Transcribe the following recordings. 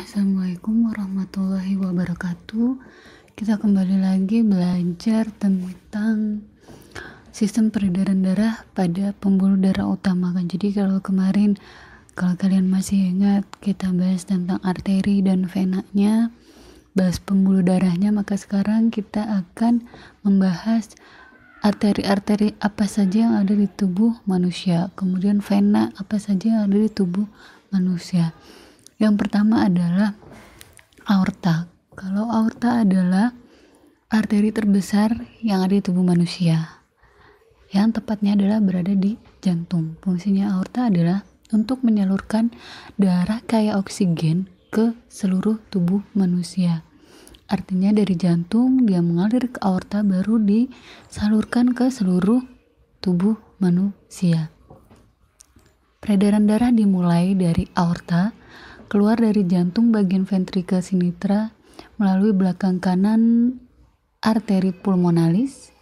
Assalamualaikum warahmatullahi wabarakatuh. Kita kembali lagi belajar tentang sistem peredaran darah pada pembuluh darah utama kan. Jadi kalau kemarin kalau kalian masih ingat kita bahas tentang arteri dan venanya, bahas pembuluh darahnya, maka sekarang kita akan membahas arteri-arteri apa saja yang ada di tubuh manusia, kemudian vena apa saja yang ada di tubuh manusia. Yang pertama adalah aorta. Kalau aorta adalah arteri terbesar yang ada di tubuh manusia. Yang tepatnya adalah berada di jantung. Fungsinya aorta adalah untuk menyalurkan darah kaya oksigen ke seluruh tubuh manusia. Artinya dari jantung dia mengalir ke aorta baru disalurkan ke seluruh tubuh manusia. Peredaran darah dimulai dari aorta keluar dari jantung bagian ventrikel sinitra melalui belakang kanan arteri pulmonalis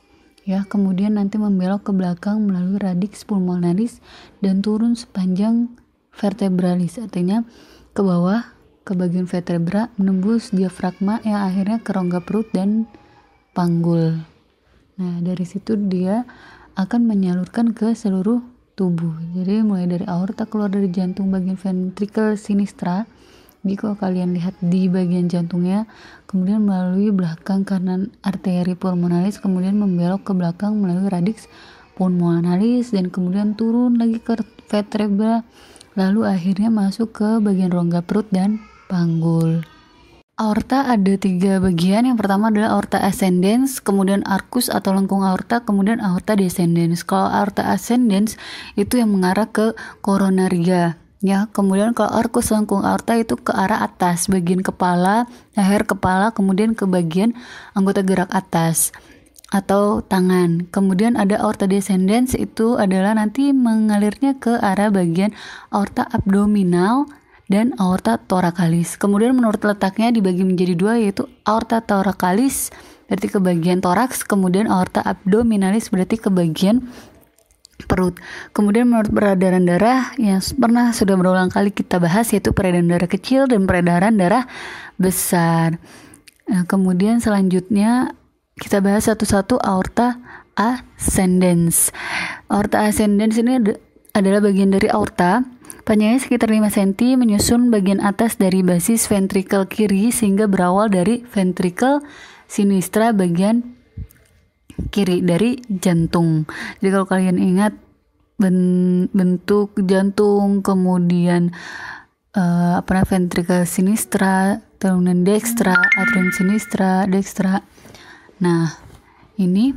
ya kemudian nanti membelok ke belakang melalui radiks pulmonalis dan turun sepanjang vertebralis artinya ke bawah ke bagian vertebra menembus diafragma yang akhirnya ke rongga perut dan panggul nah dari situ dia akan menyalurkan ke seluruh tubuh. Jadi mulai dari aorta keluar dari jantung bagian ventricle sinistra. Jadi kalau kalian lihat di bagian jantungnya, kemudian melalui belakang kanan arteri pulmonalis, kemudian membelok ke belakang melalui radix pulmonalis dan kemudian turun lagi ke vertebra, lalu akhirnya masuk ke bagian rongga perut dan panggul. Aorta ada tiga bagian. Yang pertama adalah aorta ascendens, kemudian arcus atau lengkung aorta, kemudian aorta descendens. Kalau aorta ascendens itu yang mengarah ke koronaria. Ya, kemudian kalau arcus lengkung aorta itu ke arah atas, bagian kepala, leher kepala, kemudian ke bagian anggota gerak atas atau tangan. Kemudian ada aorta descendens itu adalah nanti mengalirnya ke arah bagian aorta abdominal dan aorta torakalis. Kemudian menurut letaknya dibagi menjadi dua yaitu aorta torakalis berarti ke bagian toraks, kemudian aorta abdominalis berarti ke bagian perut. Kemudian menurut peredaran darah yang pernah sudah berulang kali kita bahas yaitu peredaran darah kecil dan peredaran darah besar. Nah, kemudian selanjutnya kita bahas satu-satu aorta ascendens. Aorta ascendens ini adalah bagian dari aorta Panjangnya sekitar 5 cm menyusun bagian atas dari basis ventrikel kiri sehingga berawal dari ventrikel sinistra bagian kiri dari jantung. Jadi kalau kalian ingat bentuk jantung kemudian uh, apa namanya ventrikel sinistra, turunan dextra, atrium sinistra, dextra. Nah, ini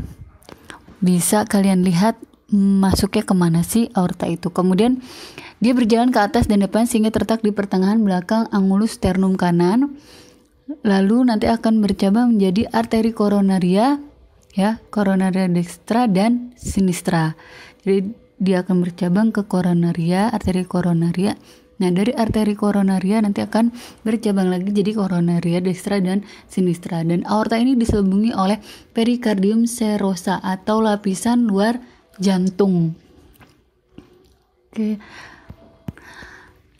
bisa kalian lihat masuknya kemana sih aorta itu. Kemudian dia berjalan ke atas dan depan sehingga tertak di pertengahan belakang angulus sternum kanan. Lalu nanti akan bercabang menjadi arteri koronaria, ya, koronaria dextra dan sinistra. Jadi dia akan bercabang ke koronaria, arteri koronaria. Nah, dari arteri koronaria nanti akan bercabang lagi jadi koronaria dextra dan sinistra. Dan aorta ini diselubungi oleh perikardium serosa atau lapisan luar jantung. Oke. Okay.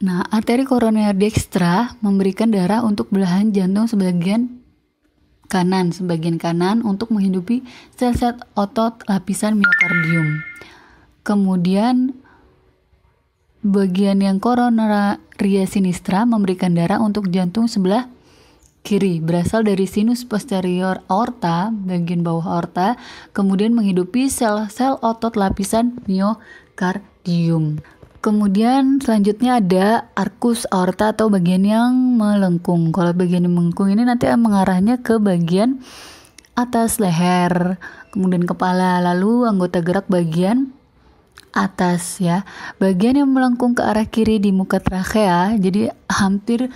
Nah, arteri koroner dextra memberikan darah untuk belahan jantung sebagian kanan, sebagian kanan untuk menghidupi sel-sel otot lapisan miokardium. Kemudian bagian yang koronaria sinistra memberikan darah untuk jantung sebelah kiri berasal dari sinus posterior aorta, bagian bawah aorta, kemudian menghidupi sel-sel otot lapisan miokardium. Kemudian selanjutnya ada arkus aorta atau bagian yang melengkung. Kalau bagian yang melengkung ini nanti mengarahnya ke bagian atas leher, kemudian kepala, lalu anggota gerak bagian atas ya. Bagian yang melengkung ke arah kiri di muka trakea, jadi hampir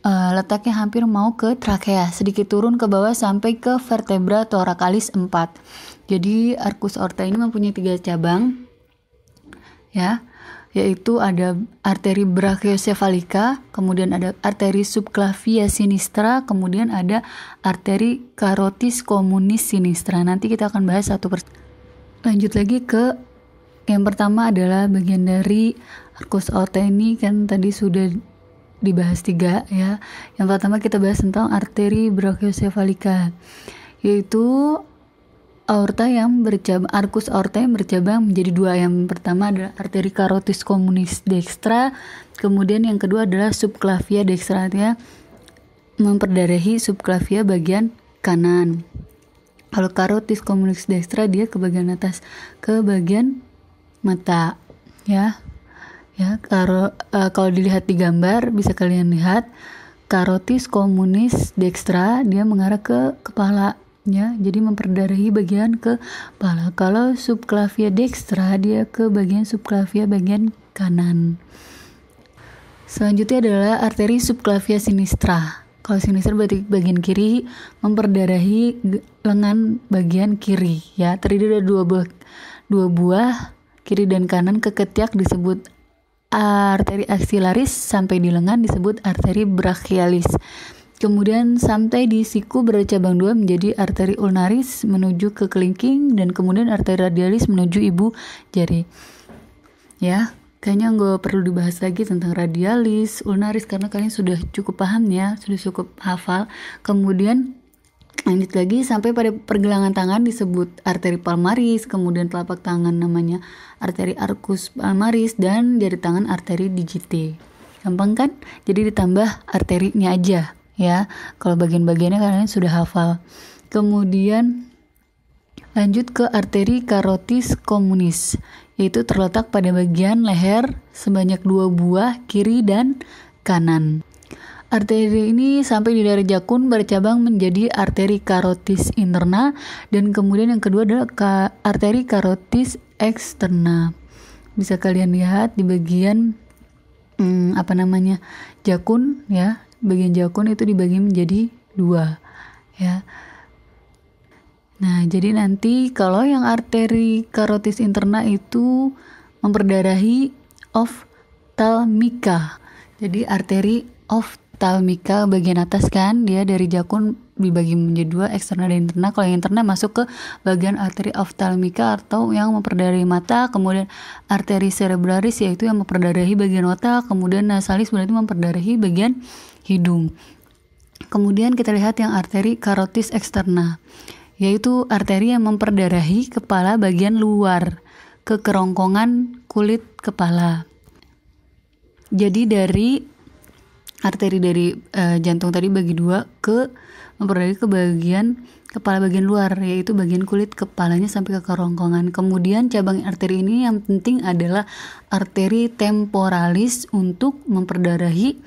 uh, letaknya hampir mau ke trakea, sedikit turun ke bawah sampai ke vertebra torakalis 4. Jadi arkus aorta ini mempunyai tiga cabang ya yaitu ada arteri brachiocephalica kemudian ada arteri subclavia sinistra, kemudian ada arteri carotis communis sinistra. Nanti kita akan bahas satu per lanjut lagi ke yang pertama adalah bagian dari arcus ini kan tadi sudah dibahas tiga ya. Yang pertama kita bahas tentang arteri brachiocephalica yaitu aorta yang bercabang arkus aorta yang bercabang menjadi dua yang pertama adalah arteri karotis komunis dextra kemudian yang kedua adalah subclavia dextra artinya memperdarahi subclavia bagian kanan kalau karotis komunis dextra dia ke bagian atas ke bagian mata ya ya karo, e, kalau dilihat di gambar bisa kalian lihat karotis komunis dextra dia mengarah ke kepala ya jadi memperdarahi bagian kepala kalau subklavia dextra dia ke bagian subklavia bagian kanan selanjutnya adalah arteri subklavia sinistra kalau sinistra berarti bagian kiri memperdarahi lengan bagian kiri ya terdiri dari dua buah dua buah kiri dan kanan ke ketiak disebut arteri aksilaris sampai di lengan disebut arteri brachialis Kemudian sampai di siku bercabang dua menjadi arteri ulnaris menuju ke kelingking dan kemudian arteri radialis menuju ibu jari. Ya, kayaknya nggak perlu dibahas lagi tentang radialis, ulnaris karena kalian sudah cukup paham ya, sudah cukup hafal. Kemudian lanjut lagi sampai pada pergelangan tangan disebut arteri palmaris, kemudian telapak tangan namanya arteri arcus palmaris dan jari tangan arteri digiti. Gampang kan? Jadi ditambah arterinya aja ya kalau bagian-bagiannya kalian sudah hafal kemudian lanjut ke arteri karotis komunis yaitu terletak pada bagian leher sebanyak dua buah kiri dan kanan Arteri ini sampai di daerah jakun bercabang menjadi arteri karotis interna dan kemudian yang kedua adalah ka arteri karotis eksterna. Bisa kalian lihat di bagian hmm, apa namanya jakun ya bagian jakun itu dibagi menjadi dua ya nah jadi nanti kalau yang arteri karotis interna itu memperdarahi oftalmika jadi arteri oftalmika bagian atas kan dia dari jakun dibagi menjadi dua eksternal dan internal kalau yang internal masuk ke bagian arteri oftalmika atau yang memperdarahi mata kemudian arteri cerebralis yaitu yang memperdarahi bagian otak kemudian nasalis berarti memperdarahi bagian hidung. Kemudian kita lihat yang arteri karotis eksterna, yaitu arteri yang memperdarahi kepala bagian luar ke kerongkongan kulit kepala. Jadi dari arteri dari e, jantung tadi bagi dua ke memperdarahi ke bagian kepala bagian luar yaitu bagian kulit kepalanya sampai ke kerongkongan. Kemudian cabang arteri ini yang penting adalah arteri temporalis untuk memperdarahi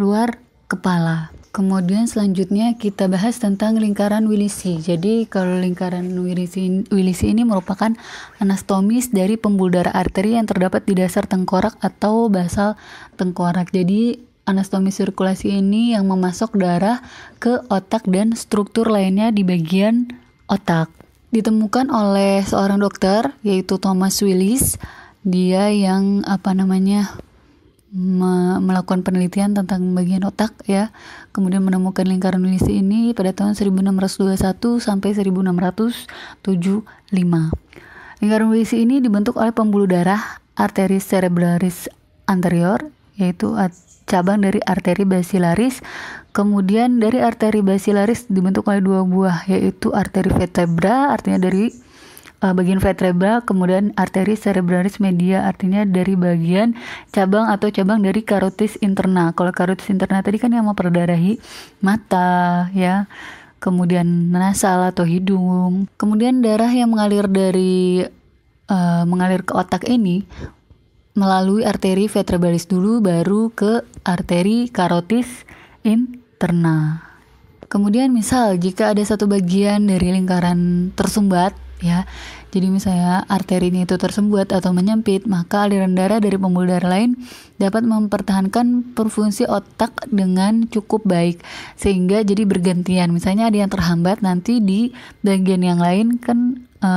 luar kepala. Kemudian selanjutnya kita bahas tentang lingkaran Willisi. Jadi kalau lingkaran Willisi, Willisi ini merupakan anastomis dari pembuluh darah arteri yang terdapat di dasar tengkorak atau basal tengkorak. Jadi anastomis sirkulasi ini yang memasok darah ke otak dan struktur lainnya di bagian otak. Ditemukan oleh seorang dokter yaitu Thomas Willis. Dia yang apa namanya me melakukan penelitian tentang bagian otak ya. Kemudian menemukan lingkaran listrik ini pada tahun 1621 sampai 1675. Lingkaran listrik ini dibentuk oleh pembuluh darah arteri cerebralis anterior yaitu cabang dari arteri basilaris. Kemudian dari arteri basilaris dibentuk oleh dua buah yaitu arteri vertebra artinya dari uh, bagian vertebra kemudian arteri cerebralis media, artinya dari bagian cabang atau cabang dari karotis interna. Kalau karotis interna tadi kan yang memperdarahi mata, ya. Kemudian nasal atau hidung. Kemudian darah yang mengalir dari uh, mengalir ke otak ini melalui arteri vertebralis dulu baru ke arteri karotis interna. Kemudian misal jika ada satu bagian dari lingkaran tersumbat ya. Jadi misalnya arteri ini itu tersembuat atau menyempit, maka aliran darah dari pembuluh darah lain dapat mempertahankan perfungsi otak dengan cukup baik sehingga jadi bergantian. Misalnya ada yang terhambat nanti di bagian yang lain kan e,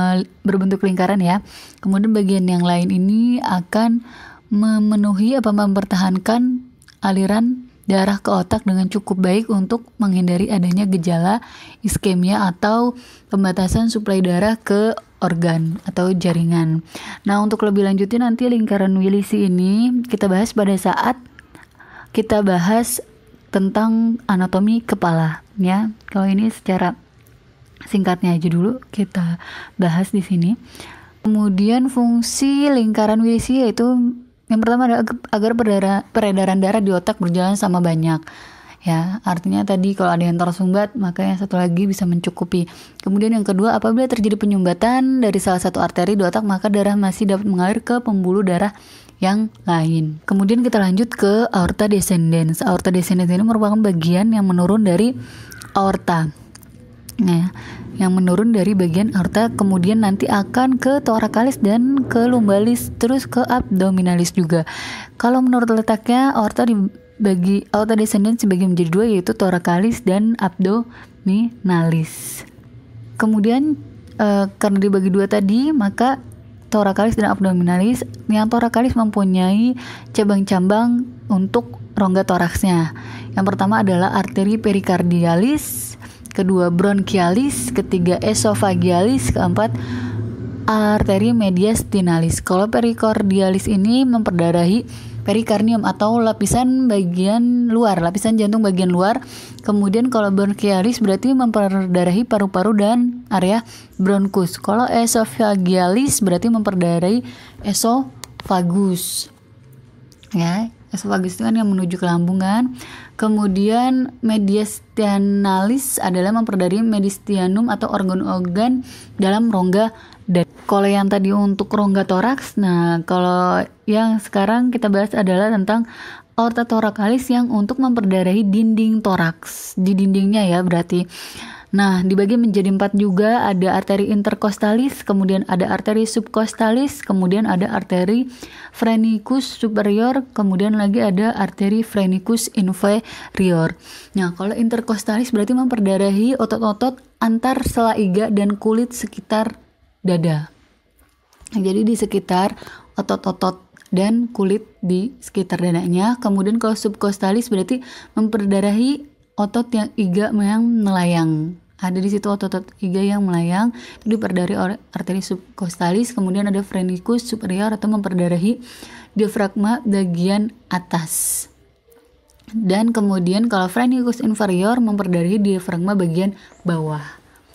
berbentuk lingkaran ya. Kemudian bagian yang lain ini akan memenuhi apa mempertahankan aliran darah ke otak dengan cukup baik untuk menghindari adanya gejala iskemia atau pembatasan suplai darah ke organ atau jaringan. Nah, untuk lebih lanjutnya nanti lingkaran Willisi ini kita bahas pada saat kita bahas tentang anatomi kepala ya. Kalau ini secara singkatnya aja dulu kita bahas di sini. Kemudian fungsi lingkaran Willisi yaitu yang pertama adalah agar peredaran darah di otak berjalan sama banyak. Ya, artinya tadi kalau ada yang tersumbat, maka yang satu lagi bisa mencukupi. Kemudian yang kedua, apabila terjadi penyumbatan dari salah satu arteri di otak, maka darah masih dapat mengalir ke pembuluh darah yang lain. Kemudian kita lanjut ke aorta descendens. Aorta descendens ini merupakan bagian yang menurun dari aorta. Nah, yang menurun dari bagian aorta kemudian nanti akan ke torakalis dan ke lumbalis terus ke abdominalis juga. Kalau menurut letaknya aorta dibagi aorta descendens dibagi menjadi dua yaitu torakalis dan abdominalis. Kemudian e, karena dibagi dua tadi maka torakalis dan abdominalis yang torakalis mempunyai cabang-cabang untuk rongga toraksnya. Yang pertama adalah arteri perikardialis kedua bronchialis, ketiga esofagialis, keempat arteri mediastinalis. Kalau perikardialis ini memperdarahi perikardium atau lapisan bagian luar, lapisan jantung bagian luar. Kemudian kalau bronchialis berarti memperdarahi paru-paru dan area bronkus. Kalau esofagialis berarti memperdarahi esofagus. Ya, esofagus itu kan yang menuju ke lambung kan. Kemudian mediastinalis adalah memperdari mediastinum atau organ-organ dalam rongga dan kalau yang tadi untuk rongga toraks, nah kalau yang sekarang kita bahas adalah tentang aorta torakalis yang untuk memperdarahi dinding toraks di dindingnya ya berarti. Nah, dibagi menjadi empat juga, ada arteri interkostalis, kemudian ada arteri subkostalis, kemudian ada arteri frenikus superior, kemudian lagi ada arteri frenikus inferior. Nah, kalau interkostalis berarti memperdarahi otot-otot antar sela iga dan kulit sekitar dada. Nah, jadi di sekitar otot-otot dan kulit di sekitar dadanya. Kemudian kalau subkostalis berarti memperdarahi otot yang iga yang melayang ada di situ otot-otot iga yang melayang itu diperdari oleh arteri subkostalis kemudian ada frenikus superior atau memperdarahi diafragma bagian atas dan kemudian kalau frenikus inferior memperdarahi diafragma bagian bawah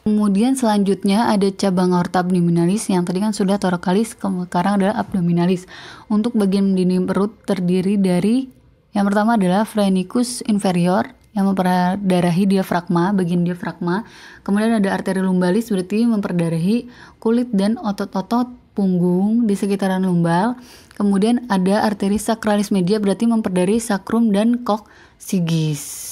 Kemudian selanjutnya ada cabang aorta abdominalis yang tadi kan sudah torakalis, sekarang adalah abdominalis. Untuk bagian dinding perut terdiri dari yang pertama adalah frenikus inferior, yang memperdarahi diafragma, bagian diafragma. Kemudian ada arteri lumbalis berarti memperdarahi kulit dan otot-otot punggung di sekitaran lumbal. Kemudian ada arteri sakralis media berarti memperdarahi sakrum dan kok sigis.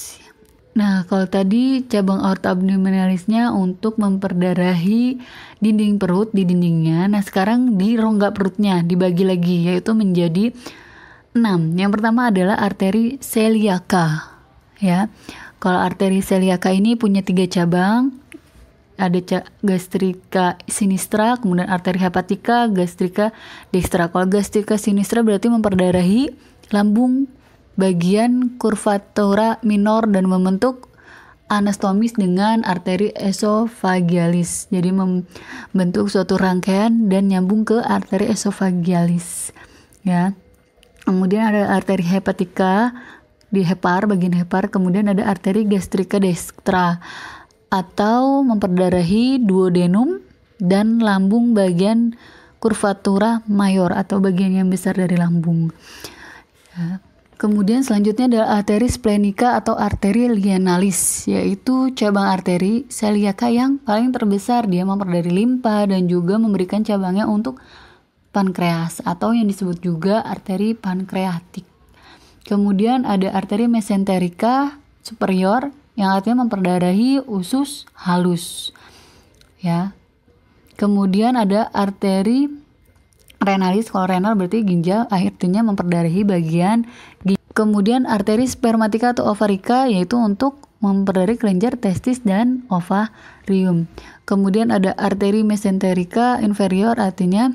Nah, kalau tadi cabang aorta abdominalisnya untuk memperdarahi dinding perut di dindingnya. Nah, sekarang di rongga perutnya dibagi lagi yaitu menjadi 6. Yang pertama adalah arteri celiaca ya. Kalau arteri seliaka ini punya tiga cabang, ada gastrika sinistra, kemudian arteri hepatika, gastrika dextra. Kalau gastrika sinistra berarti memperdarahi lambung bagian kurvatura minor dan membentuk anastomis dengan arteri esofagialis. Jadi membentuk suatu rangkaian dan nyambung ke arteri esofagialis. Ya. Kemudian ada arteri hepatika di hepar, bagian hepar, kemudian ada arteri gastrica dextra atau memperdarahi duodenum dan lambung bagian kurvatura mayor atau bagian yang besar dari lambung. Ya. Kemudian selanjutnya adalah arteri splenica atau arteri lienalis, yaitu cabang arteri seliaka yang paling terbesar. Dia memperdari limpa dan juga memberikan cabangnya untuk pankreas atau yang disebut juga arteri pankreatik. Kemudian ada arteri mesenterika superior yang artinya memperdarahi usus halus. Ya. Kemudian ada arteri renalis kalau renal berarti ginjal akhirnya memperdarahi bagian ginjal. Kemudian arteri spermatika atau ovarika yaitu untuk memperdarahi kelenjar testis dan ovarium. Kemudian ada arteri mesenterika inferior artinya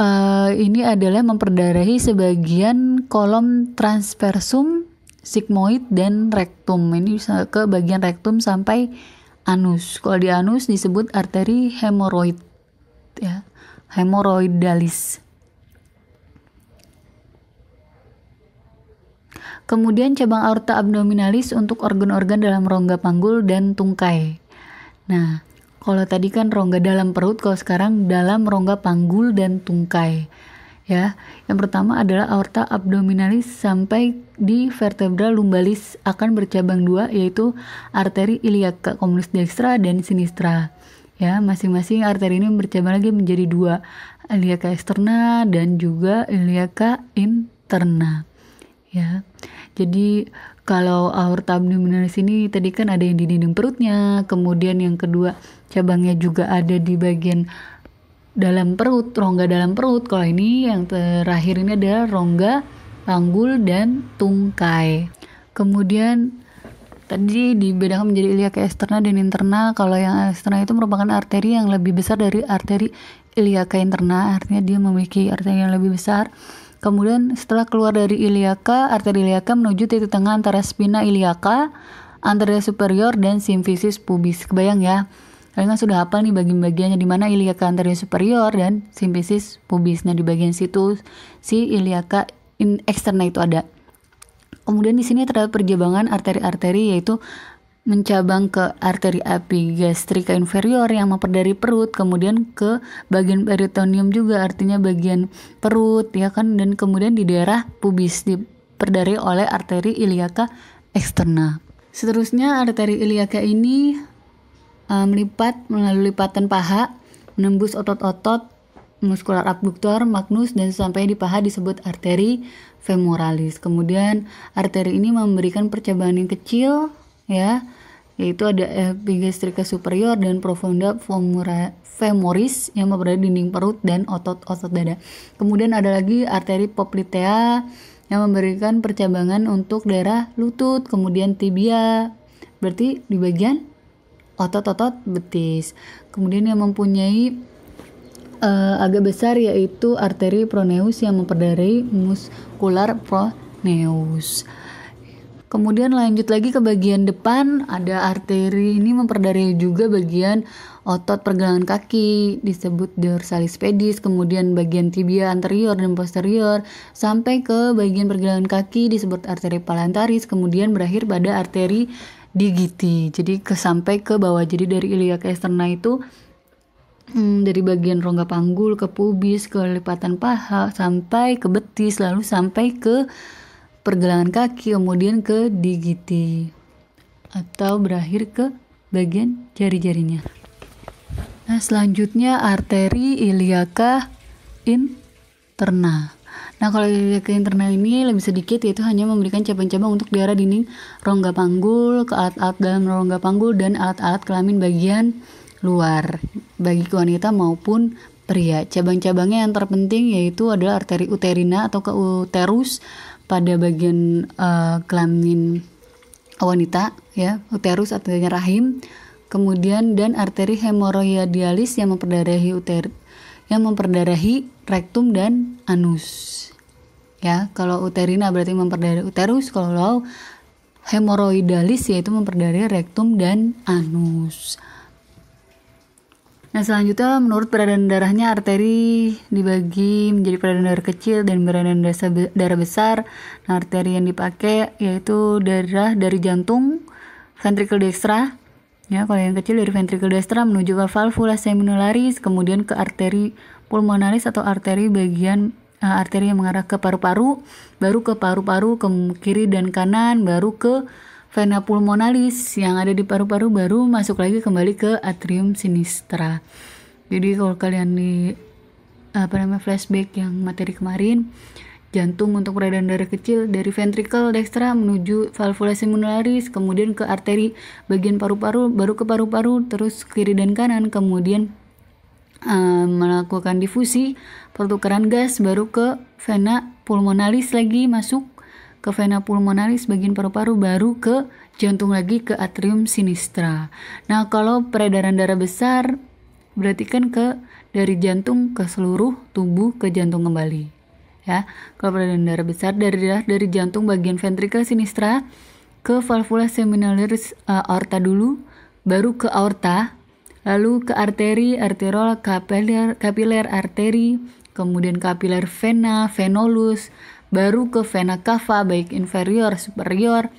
uh, ini adalah memperdarahi sebagian kolom transversum, sigmoid dan rektum. Ini bisa ke bagian rektum sampai anus. Kalau di anus disebut arteri hemoroid ya. Hemoroidalis. Kemudian cabang aorta abdominalis untuk organ-organ dalam rongga panggul dan tungkai. Nah, kalau tadi kan rongga dalam perut, kalau sekarang dalam rongga panggul dan tungkai. Ya, yang pertama adalah aorta abdominalis sampai di vertebra lumbalis akan bercabang dua yaitu arteri iliaka komunis dextra dan sinistra. Ya, masing-masing arteri ini bercabang lagi menjadi dua, iliaka eksterna dan juga iliaka interna. Ya. Jadi kalau aorta abdominalis ini tadi kan ada yang di dinding perutnya, kemudian yang kedua cabangnya juga ada di bagian dalam perut, rongga dalam perut. Kalau ini yang terakhir ini adalah rongga panggul dan tungkai. Kemudian tadi dibedakan menjadi iliak eksternal dan internal. Kalau yang eksternal itu merupakan arteri yang lebih besar dari arteri iliaka internal, artinya dia memiliki arteri yang lebih besar. Kemudian setelah keluar dari iliaka, arteri iliaka menuju titik tengah antara spina iliaka, anterior superior dan simfisis pubis. Kebayang ya? Kalian kan sudah hafal nih bagian-bagiannya di mana iliaka anterior superior dan simfisis pubis. Nah, di bagian situ si iliaka in externa itu ada. Kemudian di sini terdapat perjabangan arteri-arteri yaitu mencabang ke arteri api gastrika inferior yang memperdari perut kemudian ke bagian peritoneum juga artinya bagian perut ya kan dan kemudian di daerah pubis diperdari oleh arteri iliaka eksternal seterusnya arteri iliaka ini eh, melipat melalui lipatan paha menembus otot-otot muskular abduktor, magnus, dan sampai di paha disebut arteri femoralis. Kemudian arteri ini memberikan percabangan yang kecil ya yaitu ada epigastrika eh, superior dan profunda femoris yang berada di dinding perut dan otot-otot dada. Kemudian ada lagi arteri poplitea yang memberikan percabangan untuk daerah lutut, kemudian tibia. Berarti di bagian otot-otot betis. Kemudian yang mempunyai uh, agak besar yaitu arteri proneus yang memperdari muskular proneus. Kemudian lanjut lagi ke bagian depan ada arteri ini memperdari juga bagian otot pergelangan kaki disebut dorsalis pedis, kemudian bagian tibia anterior dan posterior sampai ke bagian pergelangan kaki disebut arteri palantaris, kemudian berakhir pada arteri digiti. Jadi ke sampai ke bawah. Jadi dari iliak eksterna itu hmm, dari bagian rongga panggul ke pubis, ke lipatan paha sampai ke betis lalu sampai ke pergelangan kaki, kemudian ke digiti atau berakhir ke bagian jari-jarinya. Nah, selanjutnya arteri iliaka interna. Nah, kalau iliaka interna ini lebih sedikit yaitu hanya memberikan cabang-cabang untuk diarah dinding rongga panggul, ke alat-alat dalam rongga panggul dan alat-alat kelamin bagian luar bagi wanita maupun pria. Cabang-cabangnya yang terpenting yaitu adalah arteri uterina atau ke uterus, pada bagian uh, kelamin wanita ya uterus atau rahim kemudian dan arteri hemoroidalis yang memperdarahi uter yang memperdarahi rektum dan anus ya kalau uterina berarti memperdarahi uterus kalau hemoroidalis yaitu memperdarahi rektum dan anus Nah selanjutnya menurut peredaran darahnya arteri dibagi menjadi peredaran darah kecil dan peredaran darah besar. Nah arteri yang dipakai yaitu darah dari jantung, ventrikel dextra, ya kalau yang kecil dari ventrikel dextra menuju ke valvula seminularis, kemudian ke arteri pulmonalis atau arteri bagian uh, arteri yang mengarah ke paru-paru, baru ke paru-paru ke kiri dan kanan, baru ke vena pulmonalis yang ada di paru-paru baru masuk lagi kembali ke atrium sinistra. Jadi kalau kalian di apa namanya flashback yang materi kemarin, jantung untuk peredaran darah kecil dari ventrikel dextra menuju valvula simularis, kemudian ke arteri bagian paru-paru, baru ke paru-paru, terus kiri dan kanan, kemudian uh, melakukan difusi, pertukaran gas, baru ke vena pulmonalis lagi masuk ke vena pulmonaris bagian paru-paru baru ke jantung lagi ke atrium sinistra. Nah, kalau peredaran darah besar berarti kan ke dari jantung ke seluruh tubuh ke jantung kembali. Ya, kalau peredaran darah besar dari dari jantung bagian ventrikel sinistra ke valvula seminalis eh, aorta dulu, baru ke aorta, lalu ke arteri, arteriol, kapiler, kapiler arteri, kemudian kapiler vena, venolus, baru ke vena cava baik inferior superior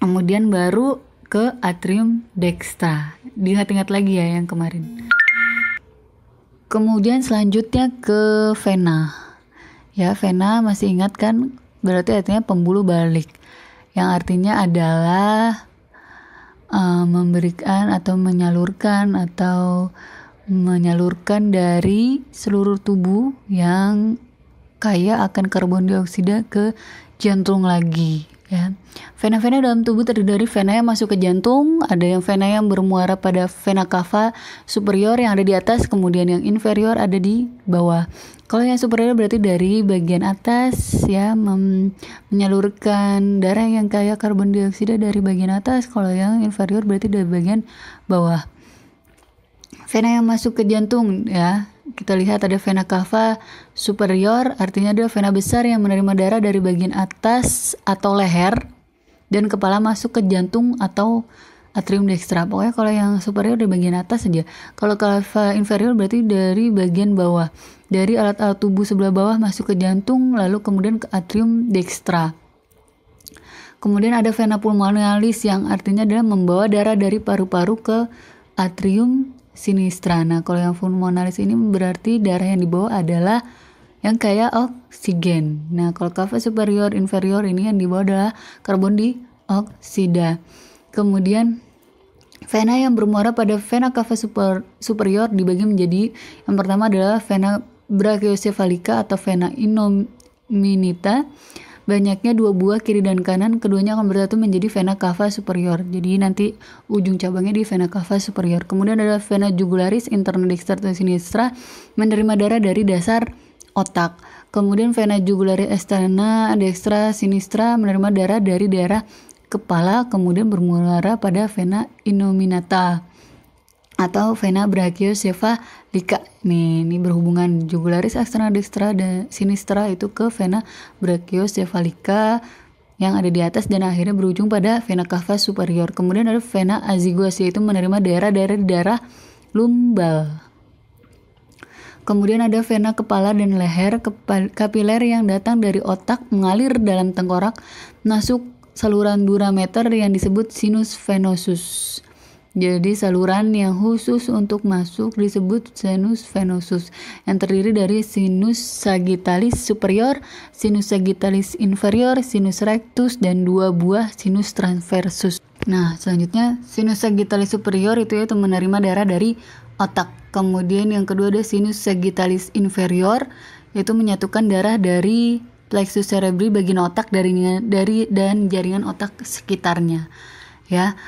kemudian baru ke atrium dextra diingat-ingat lagi ya yang kemarin kemudian selanjutnya ke vena ya vena masih ingat kan berarti artinya pembuluh balik yang artinya adalah uh, memberikan atau menyalurkan atau menyalurkan dari seluruh tubuh yang kaya akan karbon dioksida ke jantung lagi ya. Vena-vena dalam tubuh terdiri dari vena yang masuk ke jantung, ada yang vena yang bermuara pada vena cava superior yang ada di atas, kemudian yang inferior ada di bawah. Kalau yang superior berarti dari bagian atas ya menyalurkan darah yang kaya karbon dioksida dari bagian atas, kalau yang inferior berarti dari bagian bawah. Vena yang masuk ke jantung ya kita lihat ada vena cava superior, artinya ada vena besar yang menerima darah dari bagian atas atau leher dan kepala masuk ke jantung atau atrium dextra. Pokoknya kalau yang superior dari bagian atas aja Kalau cava inferior berarti dari bagian bawah. Dari alat-alat tubuh sebelah bawah masuk ke jantung lalu kemudian ke atrium dextra. Kemudian ada vena pulmonalis yang artinya adalah membawa darah dari paru-paru ke atrium sinistra. Nah, kalau yang pulmonalis ini berarti darah yang dibawa adalah yang kayak oksigen. Nah, kalau kafe superior inferior ini yang dibawa adalah karbon dioksida. Kemudian vena yang bermuara pada vena cava super, superior dibagi menjadi yang pertama adalah vena brachiocephalica atau vena innominata banyaknya dua buah kiri dan kanan keduanya akan bersatu menjadi vena cava superior jadi nanti ujung cabangnya di vena cava superior kemudian ada vena jugularis interna dextra sinistra menerima darah dari dasar otak kemudian vena jugularis externa dextra sinistra menerima darah dari daerah kepala kemudian bermuara pada vena innominata atau vena brachiocephalica lika nih ini berhubungan jugularis externa distra dan sinistra itu ke vena brachiocephalica yang ada di atas dan akhirnya berujung pada vena cava superior kemudian ada vena aziguas yaitu menerima daerah-daerah di daerah lumbal Kemudian ada vena kepala dan leher kapiler yang datang dari otak mengalir dalam tengkorak masuk saluran dura meter yang disebut sinus venosus. Jadi saluran yang khusus untuk masuk disebut sinus venosus yang terdiri dari sinus sagitalis superior, sinus sagitalis inferior, sinus rectus dan dua buah sinus transversus. Nah, selanjutnya sinus sagitalis superior itu yaitu menerima darah dari otak. Kemudian yang kedua ada sinus sagitalis inferior yaitu menyatukan darah dari plexus cerebri bagian otak dari dari dan jaringan otak sekitarnya. Ya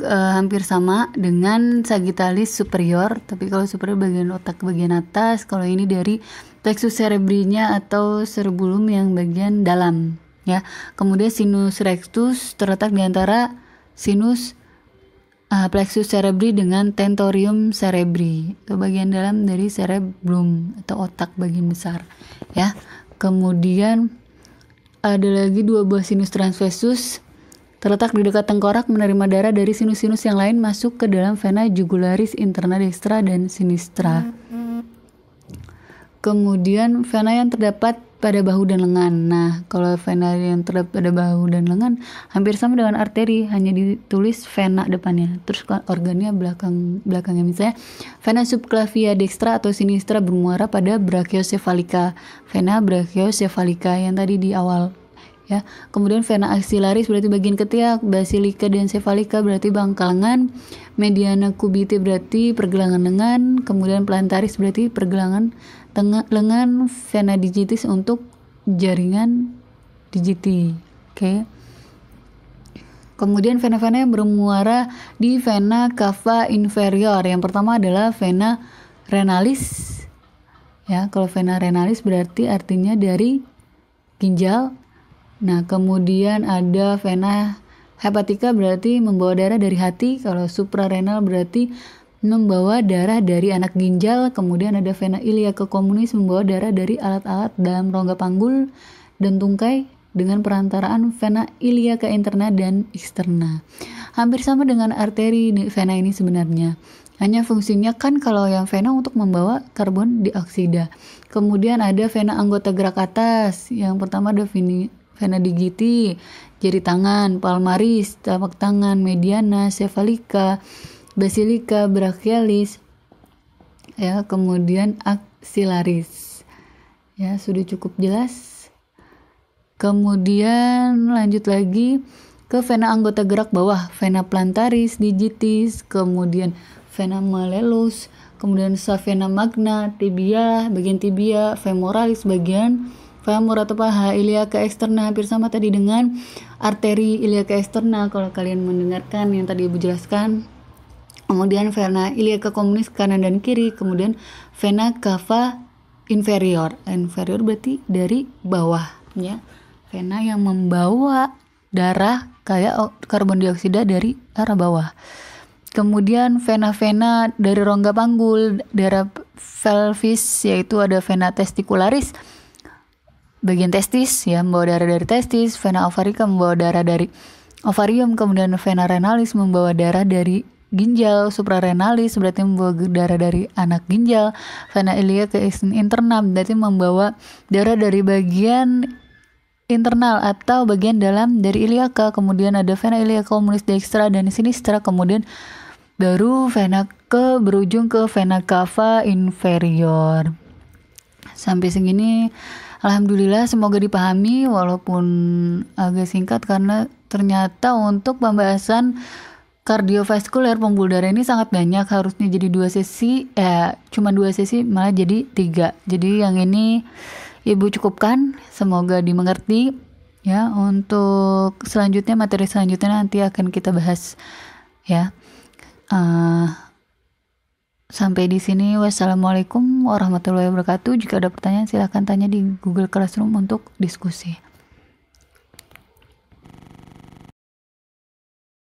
uh, hampir sama dengan sagitalis superior, tapi kalau superior bagian otak bagian atas, kalau ini dari plexus cerebrinya atau cerebellum yang bagian dalam, ya. Kemudian sinus rectus terletak di antara sinus uh, plexus cerebri dengan tentorium cerebri, atau bagian dalam dari cerebrum atau otak bagian besar, ya. Kemudian ada lagi dua buah sinus transversus terletak di dekat tengkorak menerima darah dari sinus-sinus yang lain masuk ke dalam vena jugularis interna dextra dan sinistra. Kemudian vena yang terdapat pada bahu dan lengan. Nah, kalau vena yang terdapat pada bahu dan lengan hampir sama dengan arteri, hanya ditulis vena depannya. Terus organnya belakang belakangnya misalnya vena subclavia dextra atau sinistra bermuara pada brachiocephalica Vena brachiocephalica yang tadi di awal ya. Kemudian vena axillaris berarti bagian ketiak, basilika dan cefalica berarti bangkalangan, mediana cubiti berarti pergelangan lengan, kemudian plantaris berarti pergelangan tengah lengan, vena digitis untuk jaringan digiti. Oke. Okay. Kemudian vena-vena yang bermuara di vena cava inferior. Yang pertama adalah vena renalis. Ya, kalau vena renalis berarti artinya dari ginjal Nah, kemudian ada vena hepatika berarti membawa darah dari hati, kalau suprarenal berarti membawa darah dari anak ginjal, kemudian ada vena iliaka komunis membawa darah dari alat-alat dalam rongga panggul dan tungkai dengan perantaraan vena ilia ke interna dan eksterna. Hampir sama dengan arteri vena ini sebenarnya. Hanya fungsinya kan kalau yang vena untuk membawa karbon dioksida. Kemudian ada vena anggota gerak atas. Yang pertama ada Vena digiti, jari tangan, palmaris, telapak tangan, mediana, cefalika, basilika, brachialis, ya kemudian axillaris. Ya sudah cukup jelas. Kemudian lanjut lagi ke vena anggota gerak bawah, vena plantaris, digitis, kemudian vena malleus, kemudian savena magna, tibia, bagian tibia, femoralis, bagian Femur atau paha iliaka eksternal hampir sama tadi dengan arteri iliaka eksternal kalau kalian mendengarkan yang tadi ibu jelaskan. Kemudian vena iliaka komunis kanan dan kiri, kemudian vena cava inferior. Inferior berarti dari bawah ya. Vena yang membawa darah kayak karbon dioksida dari arah bawah. Kemudian vena-vena dari rongga panggul, darah pelvis yaitu ada vena testicularis bagian testis ya membawa darah dari testis, vena ovarica membawa darah dari ovarium, kemudian vena renalis membawa darah dari ginjal, suprarenalis berarti membawa darah dari anak ginjal, vena ilia ke interna berarti membawa darah dari bagian internal atau bagian dalam dari iliaka, kemudian ada vena iliaka komunis dextra dan sinistra, kemudian baru vena ke berujung ke vena cava inferior. Sampai segini Alhamdulillah semoga dipahami walaupun agak singkat karena ternyata untuk pembahasan kardiovaskuler pembuluh darah ini sangat banyak harusnya jadi dua sesi eh cuma dua sesi malah jadi tiga jadi yang ini ibu cukupkan semoga dimengerti ya untuk selanjutnya materi selanjutnya nanti akan kita bahas ya uh, Sampai di sini, wassalamualaikum warahmatullahi wabarakatuh. Jika ada pertanyaan, silahkan tanya di Google Classroom untuk diskusi.